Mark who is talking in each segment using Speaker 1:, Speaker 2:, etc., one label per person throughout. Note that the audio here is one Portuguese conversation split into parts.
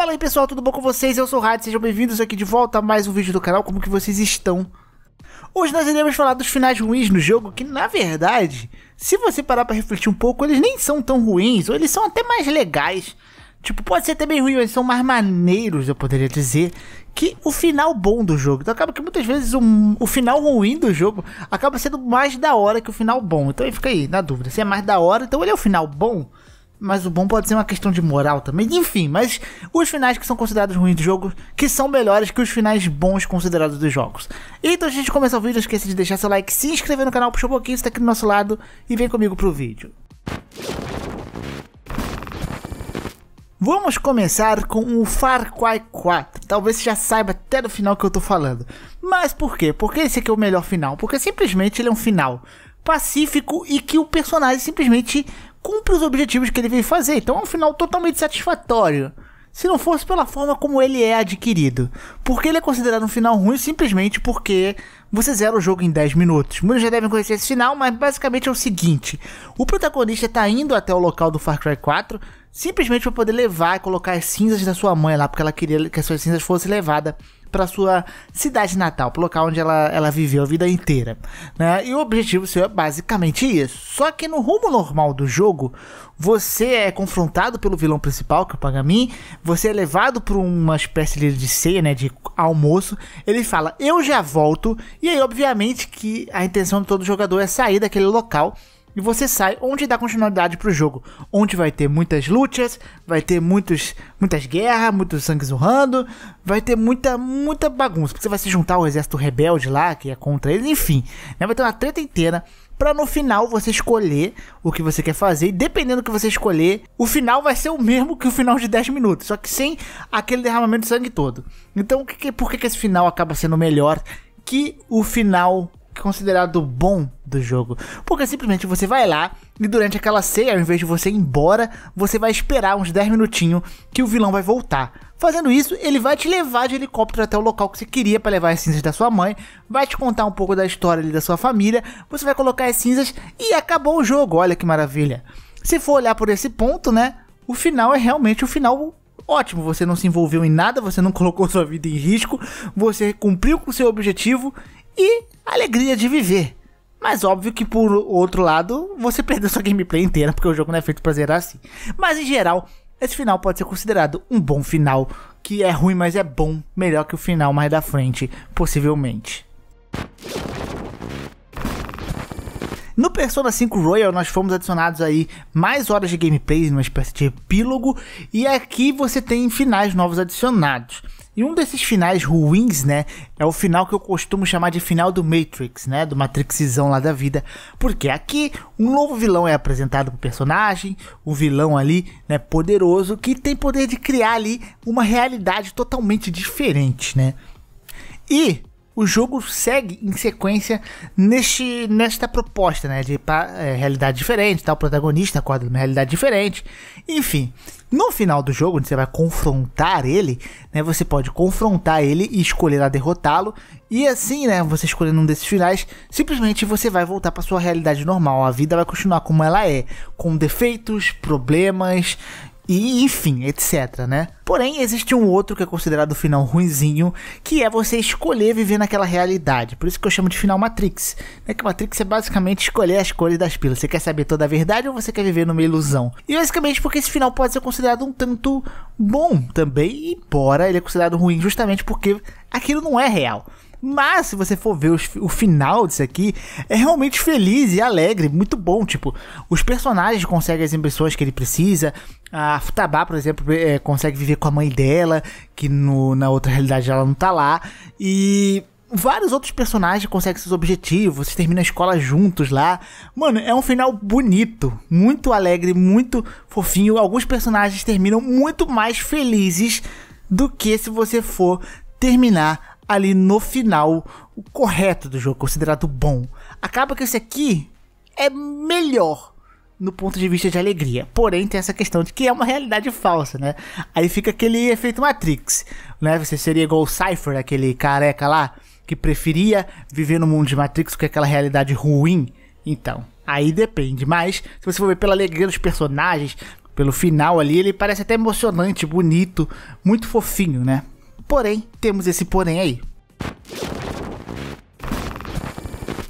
Speaker 1: Fala aí pessoal, tudo bom com vocês? Eu sou o Rádio, sejam bem-vindos aqui de volta a mais um vídeo do canal, como que vocês estão? Hoje nós iremos falar dos finais ruins no jogo, que na verdade, se você parar para refletir um pouco, eles nem são tão ruins, ou eles são até mais legais. Tipo, pode ser até bem ruim, mas eles são mais maneiros, eu poderia dizer, que o final bom do jogo. Então acaba que muitas vezes um, o final ruim do jogo acaba sendo mais da hora que o final bom. Então aí fica aí, na dúvida, se é mais da hora, então ele é o final bom? mas o bom pode ser uma questão de moral também. Enfim, mas os finais que são considerados ruins do jogo, que são melhores que os finais bons considerados dos jogos. Então, antes de começar o vídeo, não esqueça de deixar seu like, se inscrever no canal, puxa um pouquinho, está aqui do nosso lado e vem comigo pro vídeo. Vamos começar com o Far Cry 4. Talvez você já saiba até do final que eu tô falando. Mas por quê? Porque esse aqui é o melhor final. Porque simplesmente ele é um final pacífico e que o personagem simplesmente cumpre os objetivos que ele veio fazer. Então é um final totalmente satisfatório. Se não fosse pela forma como ele é adquirido. Porque ele é considerado um final ruim simplesmente porque você zera o jogo em 10 minutos. Muitos já devem conhecer esse final, mas basicamente é o seguinte: o protagonista está indo até o local do Far Cry 4 simplesmente para poder levar e colocar as cinzas da sua mãe lá, porque ela queria que as suas cinzas fossem levadas para sua cidade natal, para o local onde ela, ela viveu a vida inteira. Né? E o objetivo seu é basicamente isso. Só que no rumo normal do jogo, você é confrontado pelo vilão principal, que é o Pagamin, você é levado para uma espécie de ceia, né, de almoço, ele fala, eu já volto, e aí obviamente que a intenção de todo jogador é sair daquele local e você sai onde dá continuidade pro jogo, onde vai ter muitas lutas, vai ter muitos, muitas guerras, muitos sangue zurrando, vai ter muita, muita bagunça, porque você vai se juntar ao exército rebelde lá, que é contra eles, enfim, né? vai ter uma treta inteira para no final você escolher o que você quer fazer. E dependendo do que você escolher, o final vai ser o mesmo que o final de 10 minutos, só que sem aquele derramamento de sangue todo. Então, que, por que, que esse final acaba sendo melhor que o final é considerado bom do jogo. Porque simplesmente você vai lá e durante aquela ceia, ao invés de você ir embora, você vai esperar uns 10 minutinhos que o vilão vai voltar. Fazendo isso, ele vai te levar de helicóptero até o local que você queria para levar as cinzas da sua mãe, vai te contar um pouco da história ali da sua família, você vai colocar as cinzas e acabou o jogo. Olha que maravilha. Se for olhar por esse ponto, né? O final é realmente o final ótimo. Você não se envolveu em nada, você não colocou sua vida em risco, você cumpriu com seu objetivo e alegria de viver. Mas óbvio que por outro lado, você perdeu sua gameplay inteira, porque o jogo não é feito pra zerar assim. Mas em geral, esse final pode ser considerado um bom final, que é ruim, mas é bom, melhor que o final mais da frente, possivelmente. No Persona 5 Royal nós fomos adicionados aí mais horas de gameplay, numa espécie de epílogo, e aqui você tem finais novos adicionados. E um desses finais ruins, né, é o final que eu costumo chamar de final do Matrix, né, do Matrixzão lá da vida, porque aqui um novo vilão é apresentado pro personagem, um vilão ali, né, poderoso que tem poder de criar ali uma realidade totalmente diferente, né? E o jogo segue em sequência neste, nesta proposta, né? De é, realidade diferente, tá? protagonista acorda numa realidade diferente. Enfim, no final do jogo, onde você vai confrontar ele, né? Você pode confrontar ele e escolher a derrotá-lo. E assim, né? Você escolhendo um desses finais, simplesmente você vai voltar para sua realidade normal. A vida vai continuar como ela é, com defeitos, problemas e enfim, etc, né? Porém, existe um outro que é considerado o final ruinzinho, que é você escolher viver naquela realidade. Por isso que eu chamo de final Matrix. Né? Que Matrix é basicamente escolher as cores das pilas Você quer saber toda a verdade ou você quer viver numa ilusão? E basicamente porque esse final pode ser considerado um tanto bom também, embora ele é considerado ruim justamente porque aquilo não é real. Mas se você for ver os, o final disso aqui, é realmente feliz e alegre, muito bom. Tipo, os personagens conseguem as impressões que ele precisa. A Futaba por exemplo, é, consegue viver com a mãe dela, que no, na outra realidade ela não tá lá. E vários outros personagens conseguem seus objetivos, vocês terminam a escola juntos lá. Mano, é um final bonito, muito alegre, muito fofinho. Alguns personagens terminam muito mais felizes do que se você for terminar ali no final, o correto do jogo, considerado bom. Acaba que esse aqui é melhor no ponto de vista de alegria. Porém, tem essa questão de que é uma realidade falsa, né? Aí fica aquele efeito Matrix, né? Você seria igual o Cypher, aquele careca lá, que preferia viver no mundo de Matrix que aquela realidade ruim. Então, aí depende. Mas, se você for ver pela alegria dos personagens, pelo final ali, ele parece até emocionante, bonito, muito fofinho, né? Porém, temos esse porém aí.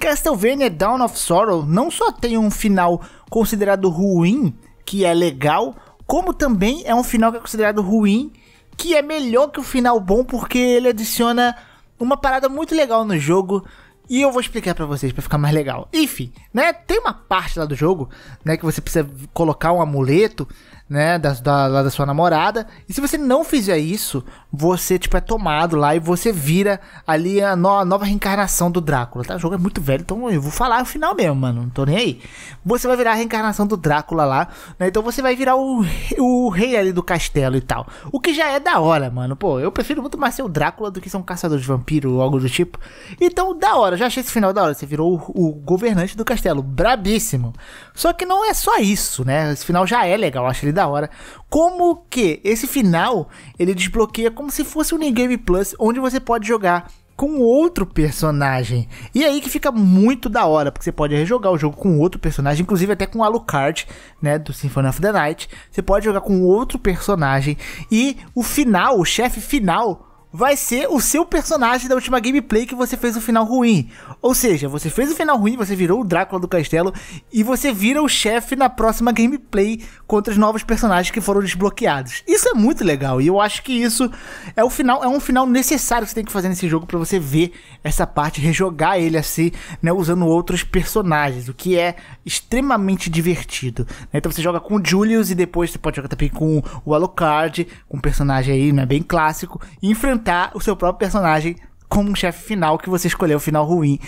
Speaker 1: Castlevania Dawn of Sorrow não só tem um final considerado ruim, que é legal, como também é um final que é considerado ruim, que é melhor que o final bom porque ele adiciona uma parada muito legal no jogo e eu vou explicar para vocês para ficar mais legal. Enfim, né, tem uma parte lá do jogo, né, que você precisa colocar um amuleto né, da, da, lá da sua namorada. E se você não fizer isso, você, tipo, é tomado lá e você vira ali a, no, a nova reencarnação do Drácula, tá? O jogo é muito velho, então eu vou falar o final mesmo, mano, não tô nem aí. Você vai virar a reencarnação do Drácula lá, né? Então você vai virar o, o rei ali do castelo e tal. O que já é da hora, mano, pô, eu prefiro muito mais ser o Drácula do que ser um caçador de vampiro ou algo do tipo. Então, da hora, já achei esse final da hora, você virou o, o governante do castelo, brabíssimo. Só que não é só isso, né? Esse final já é legal, acho ele da da hora. Como que esse final ele desbloqueia como se fosse um Game Plus, onde você pode jogar com outro personagem. E é aí que fica muito da hora, porque você pode rejogar o jogo com outro personagem, inclusive até com o Alucard, né, do Symphony of the Night. Você pode jogar com outro personagem e o final, o chefe final vai ser o seu personagem da última gameplay que você fez o final ruim. Ou seja, você fez o final ruim, você virou o Drácula do castelo e você vira o chefe na próxima gameplay contra os novos personagens que foram desbloqueados. Isso é muito legal e eu acho que isso é o final, é um final necessário que você tem que fazer nesse jogo para você ver essa parte, rejogar ele assim, né, usando outros personagens, o que é extremamente divertido. Né. Então você joga com o Julius e depois você pode jogar também com o Alucard, com um personagem aí, né, bem clássico, e enfrentando o seu próprio personagem como um chefe final que você escolheu o final ruim,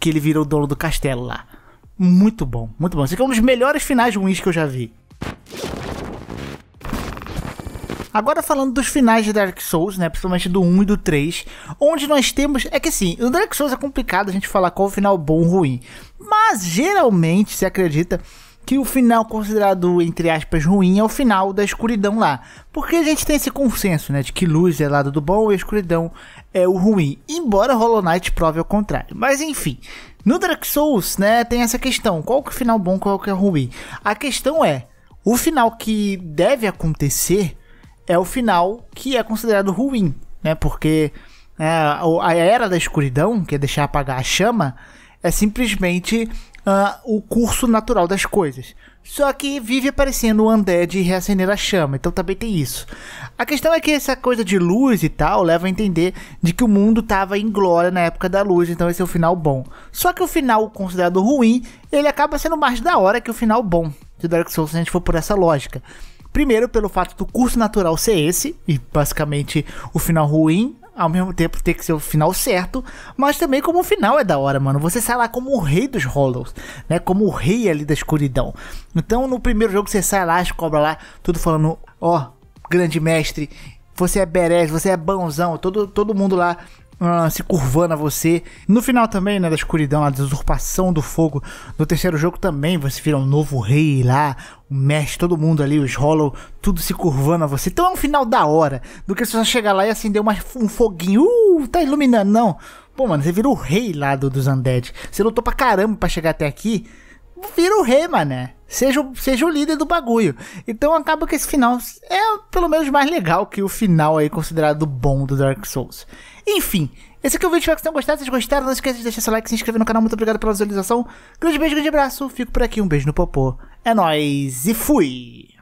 Speaker 1: que ele vira o dono do castelo lá. Muito bom, muito bom. Esse aqui é um dos melhores finais ruins que eu já vi. Agora falando dos finais de Dark Souls, né, principalmente do 1 e do 3, onde nós temos, é que sim, o Dark Souls é complicado a gente falar qual o final bom ou ruim, mas geralmente se acredita que o final considerado, entre aspas, ruim é o final da escuridão lá. Porque a gente tem esse consenso, né, de que luz é lado do bom e escuridão é o ruim. Embora Hollow Knight prove ao contrário. Mas enfim, no Dark Souls, né, tem essa questão, qual que é o final bom, qual que é o ruim. A questão é, o final que deve acontecer é o final que é considerado ruim, né, porque é, a era da escuridão, que é deixar apagar a chama, é simplesmente uh, o curso natural das coisas. Só que vive aparecendo o Undead e reacender a chama, então também tem isso. A questão é que essa coisa de luz e tal leva a entender de que o mundo estava em glória na época da luz, então esse é o final bom. Só que o final considerado ruim, ele acaba sendo mais da hora que o final bom de Dark Souls, se a gente for por essa lógica. Primeiro, pelo fato do curso natural ser esse, e basicamente o final ruim ao mesmo tempo ter que ser o final certo, mas também como o final é da hora, mano. Você sai lá como o rei dos Hollows, né? Como o rei ali da escuridão. Então no primeiro jogo você sai lá, as cobras lá, tudo falando, ó, oh, grande mestre, você é berés, você é bonzão, todo, todo mundo lá ah, se curvando a você. No final também, né, da escuridão, a desurpação do fogo. No terceiro jogo também você vira um novo rei lá, o mestre, todo mundo ali, os Hollow, tudo se curvando a você. Então é um final da hora, do que se você chegar lá e acender uma, um foguinho, uh, tá iluminando, não. Pô, mano, você virou o rei lá do, dos Undead. Você lutou pra caramba pra chegar até aqui vira o rei, mané. Seja, seja o líder do bagulho. Então acaba que esse final é pelo menos mais legal que o final aí considerado bom do Dark Souls. Enfim, esse aqui é o vídeo, espero que vocês tenham gostado. Se vocês gostaram, não esqueça de deixar seu like, se inscrever no canal. Muito obrigado pela visualização. Grande beijo, grande abraço. Fico por aqui, um beijo no popô. É nóis e fui!